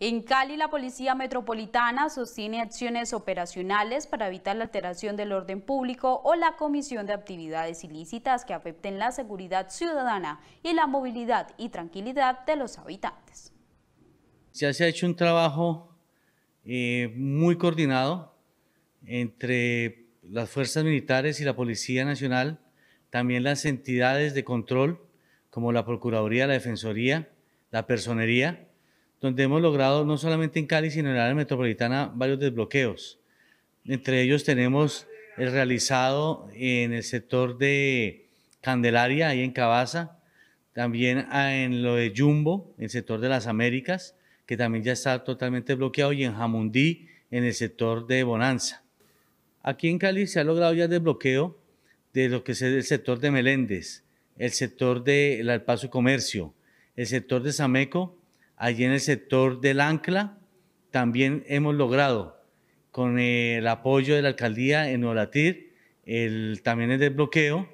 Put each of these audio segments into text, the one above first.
En Cali, la Policía Metropolitana sostiene acciones operacionales para evitar la alteración del orden público o la comisión de actividades ilícitas que afecten la seguridad ciudadana y la movilidad y tranquilidad de los habitantes. Ya se ha hecho un trabajo eh, muy coordinado entre las fuerzas militares y la Policía Nacional, también las entidades de control como la Procuraduría, la Defensoría, la Personería, donde hemos logrado no solamente en Cali, sino en la área metropolitana varios desbloqueos. Entre ellos tenemos el realizado en el sector de Candelaria, ahí en Cabaza, también en lo de Jumbo, en el sector de las Américas, que también ya está totalmente bloqueado, y en Jamundí, en el sector de Bonanza. Aquí en Cali se ha logrado ya desbloqueo de lo que es el sector de Meléndez, el sector del de y Comercio, el sector de Sameco, Allí en el sector del Ancla también hemos logrado, con el apoyo de la alcaldía en Olatir, el, también el desbloqueo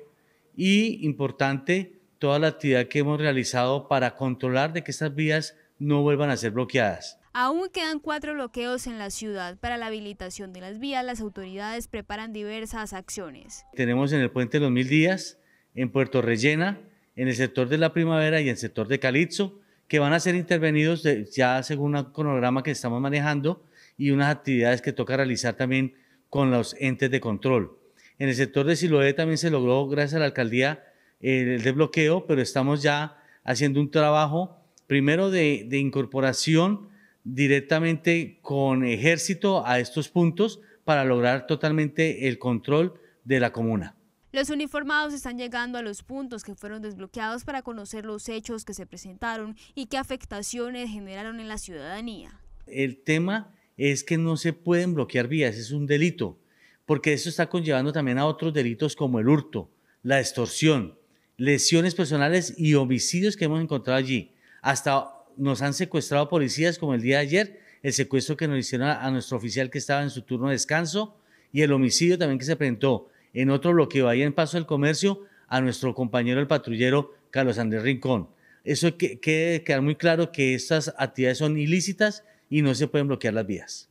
y, importante, toda la actividad que hemos realizado para controlar de que estas vías no vuelvan a ser bloqueadas. Aún quedan cuatro bloqueos en la ciudad. Para la habilitación de las vías, las autoridades preparan diversas acciones. Tenemos en el puente de los mil días, en Puerto Rellena, en el sector de la primavera y en el sector de Calizo que van a ser intervenidos ya según un cronograma que estamos manejando y unas actividades que toca realizar también con los entes de control. En el sector de Siloé también se logró, gracias a la alcaldía, el desbloqueo, pero estamos ya haciendo un trabajo primero de incorporación directamente con ejército a estos puntos para lograr totalmente el control de la comuna. Los uniformados están llegando a los puntos que fueron desbloqueados para conocer los hechos que se presentaron y qué afectaciones generaron en la ciudadanía. El tema es que no se pueden bloquear vías, es un delito, porque eso está conllevando también a otros delitos como el hurto, la extorsión, lesiones personales y homicidios que hemos encontrado allí. Hasta nos han secuestrado policías como el día de ayer, el secuestro que nos hicieron a, nuestro oficial que estaba en su turno de descanso y el homicidio también que se presentó en otro bloqueo, ahí en Paso del Comercio, a nuestro compañero el patrullero Carlos Andrés Rincón. Eso queda que, quedar muy claro que estas actividades son ilícitas y no se pueden bloquear las vías.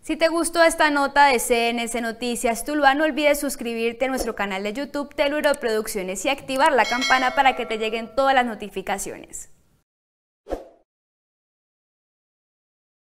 Si te gustó esta nota de Cns Noticias Tuluá, no olvides suscribirte a nuestro canal de YouTube Teluro Producciones y activar la campana para que te lleguen todas las notificaciones.